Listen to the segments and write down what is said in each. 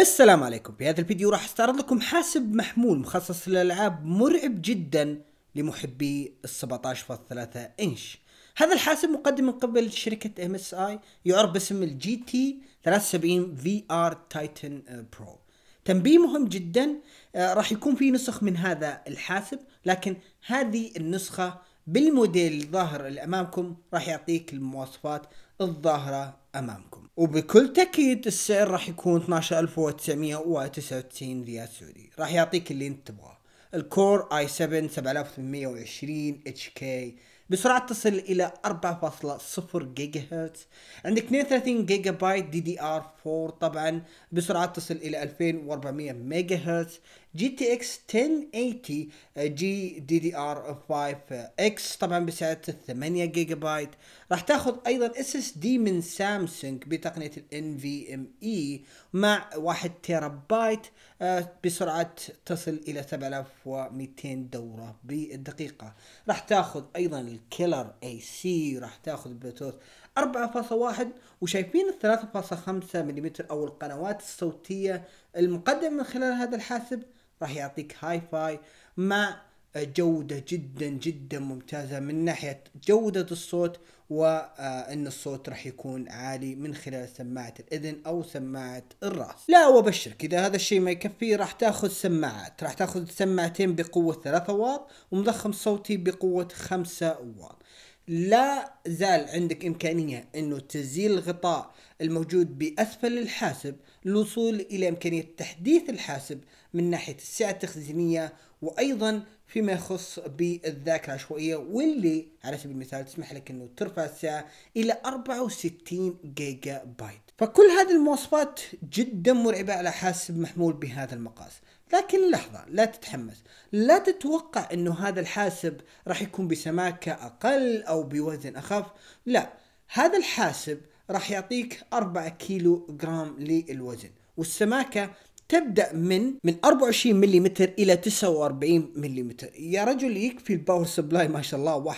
السلام عليكم في هذا الفيديو راح استعرض لكم حاسب محمول مخصص للالعاب مرعب جدا لمحبي ال 17.3 انش هذا الحاسب مقدم من قبل شركة ام اس اي يعرف باسم الجي تي 73 في ار تايتن برو تنبيه مهم جدا آه، راح يكون في نسخ من هذا الحاسب لكن هذه النسخة بالموديل الظاهر اللي امامكم راح يعطيك المواصفات الظاهرة أمامكم وبكل تأكيد السعر راح يكون 12999 ريال سعودي راح يعطيك اللي انت تبغاه الكور i 7 7820 اتش كي بسرعة تصل إلى 4.0 جيجا هرتز عندك 32 جيجا بايت دي دي ار 4 طبعا بسرعة تصل إلى 2400 ميجا هرتز جي تي اكس 1080 جي دي دي ار 5 اكس طبعا بسعة 8 جيجا بايت راح تاخذ ايضا اس اس دي من سامسونج بتقنيه ال ان في ام اي مع 1 تيرا بايت آه، بسرعه تصل الى 7200 دوره بالدقيقه راح تاخذ ايضا الكيلر اي سي راح تاخذ بلوتوث 4.1 وشايفين ال 3.5 ملم او القنوات الصوتيه المقدمه من خلال هذا الحاسب راح يعطيك هاي فاي مع جودة جدا جدا ممتازة من ناحية جودة الصوت وان الصوت راح يكون عالي من خلال سماعة الاذن او سماعة الراس لا وابشرك اذا هذا الشيء ما يكفي راح تاخذ سماعات راح تاخذ سماعتين بقوة 3 واط ومضخم صوتي بقوة 5 واط لا زال عندك إمكانية أنه تزيل الغطاء الموجود بأسفل الحاسب للوصول إلى إمكانية تحديث الحاسب من ناحية السعة التخزينية وأيضا فيما يخص بالذاكرة العشوائية واللي على سبيل المثال تسمح لك انه ترفع الساعة الى 64 جيجا بايت فكل هذه المواصفات جدا مرعبة على حاسب محمول بهذا المقاس لكن لحظة لا تتحمس لا تتوقع انه هذا الحاسب راح يكون بسماكة اقل او بوزن اخف لا هذا الحاسب راح يعطيك 4 كيلو جرام للوزن والسماكة تبدا من من 24 ملم الى 49 ملم يا رجل يكفي الباور سبلاي ما شاء الله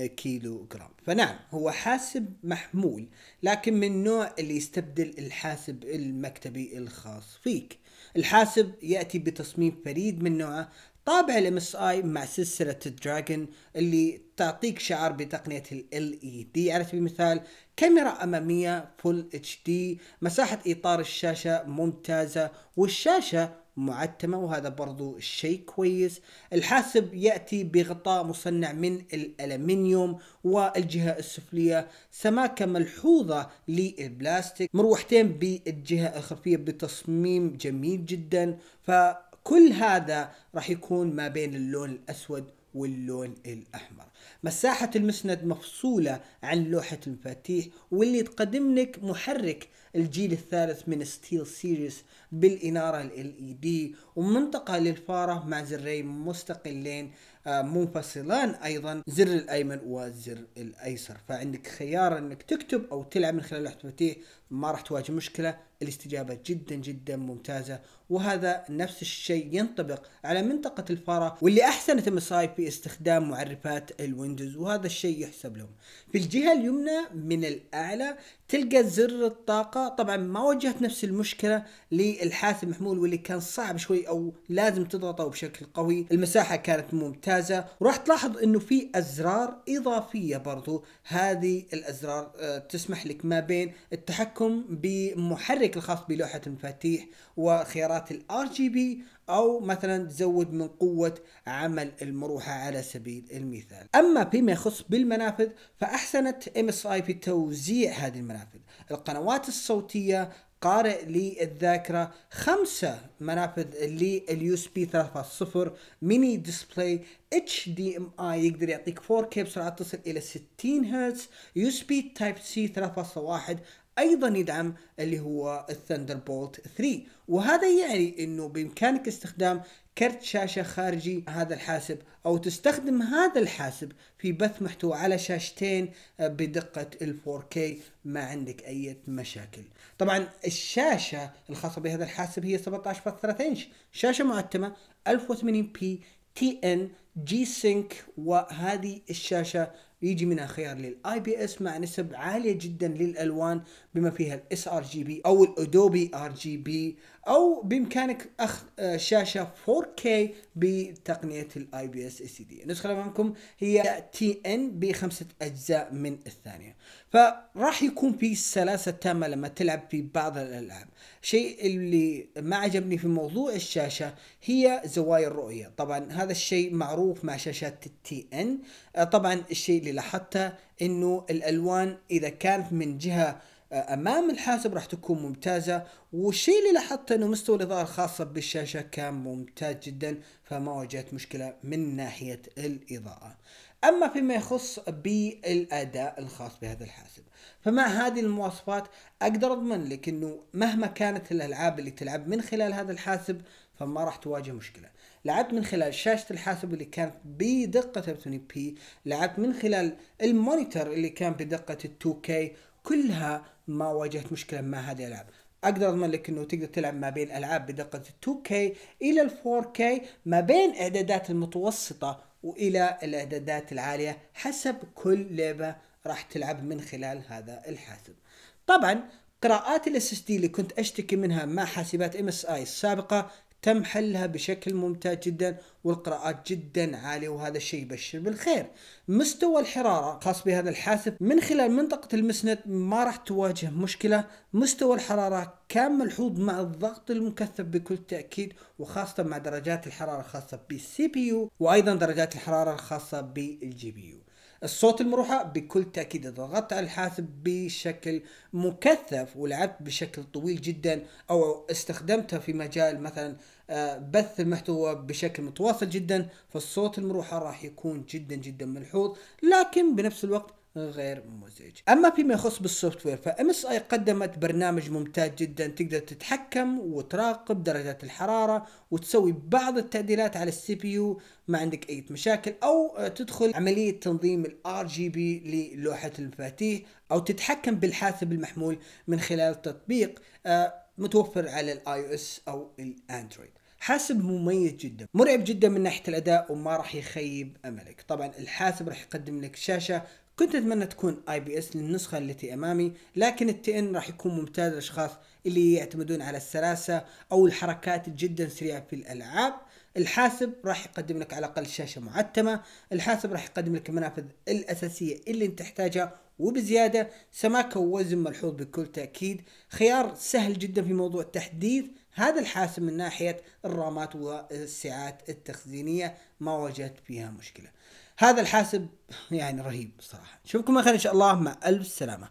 1.2 كيلو جرام فنعم هو حاسب محمول لكن من نوع اللي يستبدل الحاسب المكتبي الخاص فيك الحاسب ياتي بتصميم فريد من نوعه طابع الام اس اي مع سلسله دراجون اللي تعطيك شعار بتقنيه ال اي دي e على سبيل المثال كاميرا اماميه فول اتش دي مساحه اطار الشاشه ممتازه والشاشه معتمه وهذا برضو شيء كويس الحاسب ياتي بغطاء مصنع من الالمنيوم والجهه السفليه سماكه ملحوظه للبلاستيك مروحتين بالجهه الخلفيه بتصميم جميل جدا ف كل هذا راح يكون ما بين اللون الأسود واللون الأحمر مساحة المسند مفصولة عن لوحة المفاتيح واللي تقدم لك محرك الجيل الثالث من ستيل سيريس بالإنارة ال LED ومنطقة للفارة مع زرين مستقلين آه، منفصلان ايضا زر الايمن والزر الايسر فعندك خيار انك تكتب او تلعب من خلال لوحه المفاتيح ما راح تواجه مشكله الاستجابه جدا جدا ممتازه وهذا نفس الشيء ينطبق على منطقه الفاره واللي احسنت المصايب في استخدام معرفات الويندوز وهذا الشيء يحسب لهم في الجهه اليمنى من الاعلى تلقى زر الطاقه طبعا ما واجهت نفس المشكله للحاسب المحمول واللي كان صعب شوي او لازم تضغطه بشكل قوي المساحه كانت ممتازه ممتازه وراح تلاحظ انه في ازرار اضافيه برضو هذه الازرار آه، تسمح لك ما بين التحكم بمحرك الخاص بلوحه المفاتيح وخيارات الار جي بي او مثلا تزود من قوه عمل المروحه على سبيل المثال اما فيما يخص بالمنافذ فاحسنت ام اس اي في توزيع هذه المنافذ القنوات الصوتيه قارئ للذاكرة خمسة منافذ لليو اس بي 3.0 ميني ديسبلاي اتش دي ام اي يقدر يعطيك 4K بسرعه تصل الى 60 هرتز يو اس بي تايب سي 3.1 ايضا يدعم اللي هو الثندر بولت 3 وهذا يعني انه بامكانك استخدام كرت شاشه خارجي هذا الحاسب او تستخدم هذا الحاسب في بث محتوى على شاشتين آه، بدقه ال 4K ما عندك اي مشاكل طبعا الشاشه الخاصه بهذا الحاسب هي 17.3 انش شاشه معتمه 1080p تي ان جي سينك وهذه الشاشة يجي منها خيار للاي بي اس مع نسب عاليه جدا للالوان بما فيها الاس ار جي بي او الادوبي ار جي بي او بامكانك اخذ آه، شاشه 4K بتقنيه الاي بي اس اس دي النسخه اللي امامكم هي تي ان بخمسه اجزاء من الثانيه فراح يكون في سلاسه تامه لما تلعب في بعض الالعاب الشيء اللي ما عجبني في موضوع الشاشه هي زوايا الرؤيه طبعا هذا الشيء معروف مع شاشات التي ان آه، طبعا الشيء اللي لاحظته انه الالوان اذا كانت من جهه آه، امام الحاسب راح تكون ممتازه والشيء اللي لاحظته انه مستوى الاضاءه الخاصه بالشاشه كان ممتاز جدا فما واجهت مشكله من ناحيه الاضاءه اما فيما يخص بالاداء الخاص بهذا الحاسب فمع هذه المواصفات اقدر اضمن لك انه مهما كانت الالعاب اللي تلعب من خلال هذا الحاسب فما راح تواجه مشكله لعبت من خلال شاشة الحاسب اللي كانت بدقة 30 بي لعبت من خلال المونيتر اللي كان بدقة 2K كلها ما واجهت مشكلة مع هذه الألعاب اقدر اضمن لك انه تقدر تلعب ما بين العاب بدقه 2K الى 4K ما بين اعدادات المتوسطه والى الاعدادات العاليه حسب كل لعبه راح تلعب من خلال هذا الحاسب. طبعا قراءات الاس اس دي اللي كنت اشتكي منها مع حاسبات ام اس اي السابقه تم حلها بشكل ممتاز جدا والقراءات جدا عالية وهذا الشيء يبشر بالخير مستوى الحرارة خاص بهذا الحاسب من خلال منطقة المسند ما راح تواجه مشكلة مستوى الحرارة كان ملحوظ مع الضغط المكثف بكل تأكيد وخاصة مع درجات الحرارة الخاصة بالسي بي يو وأيضا درجات الحرارة الخاصة بالجي بي يو الصوت المروحه بكل تاكيد اذا ضغطت على الحاسب بشكل مكثف ولعبت بشكل طويل جدا او استخدمتها في مجال مثلا آه، بث المحتوى بشكل متواصل جدا فالصوت المروحه راح يكون جدا جدا ملحوظ لكن بنفس الوقت غير مزعج اما فيما يخص بالسوفت وير فام اس اي قدمت برنامج ممتاز جدا تقدر تتحكم وتراقب درجات الحراره وتسوي بعض التعديلات على السي بي يو ما عندك اي مشاكل او تدخل عمليه تنظيم الار جي بي للوحه المفاتيح او تتحكم بالحاسب المحمول من خلال تطبيق آه، متوفر على الاي او اس او الاندرويد حاسب مميز جدا مرعب جدا من ناحيه الاداء وما راح يخيب املك طبعا الحاسب راح يقدم لك شاشه كنت اتمنى تكون اي بي اس للنسخه التي امامي لكن التي ان راح يكون ممتاز للاشخاص اللي يعتمدون على السلاسه او الحركات جدا سريعه في الالعاب الحاسب راح يقدم لك على الاقل شاشه معتمه الحاسب راح يقدم لك المنافذ الاساسيه اللي انت تحتاجها وبزياده سماكه ووزن ملحوظ بكل تاكيد خيار سهل جدا في موضوع تحديث هذا الحاسب من ناحيه الرامات والسعات التخزينيه ما واجهت فيها مشكله هذا الحاسب يعني رهيب صراحه نشوفكم خير ان شاء الله مع الف سلامه